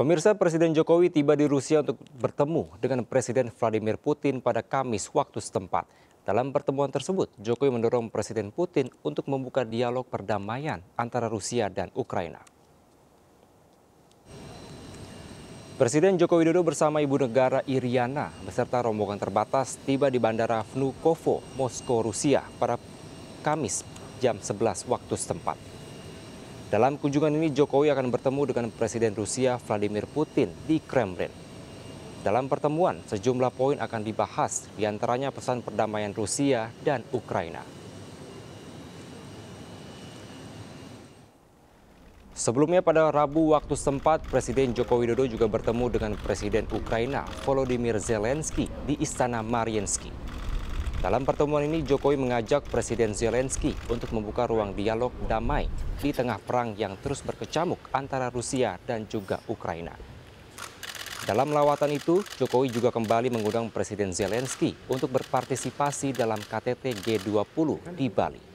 Pemirsa Presiden Jokowi tiba di Rusia untuk bertemu dengan Presiden Vladimir Putin pada Kamis waktu setempat. Dalam pertemuan tersebut, Jokowi mendorong Presiden Putin untuk membuka dialog perdamaian antara Rusia dan Ukraina. Presiden Joko Widodo bersama ibu negara Iriana beserta rombongan terbatas tiba di Bandara Vnukovo, Moskow, Rusia pada Kamis jam 11 waktu setempat. Dalam kunjungan ini, Jokowi akan bertemu dengan Presiden Rusia Vladimir Putin di Kremlin. Dalam pertemuan, sejumlah poin akan dibahas, diantaranya pesan perdamaian Rusia dan Ukraina. Sebelumnya pada Rabu waktu sempat Presiden Joko Widodo juga bertemu dengan Presiden Ukraina Volodymyr Zelensky di Istana Mariinsky. Dalam pertemuan ini, Jokowi mengajak Presiden Zelensky untuk membuka ruang dialog damai di tengah perang yang terus berkecamuk antara Rusia dan juga Ukraina. Dalam lawatan itu, Jokowi juga kembali mengundang Presiden Zelensky untuk berpartisipasi dalam KTT G20 di Bali.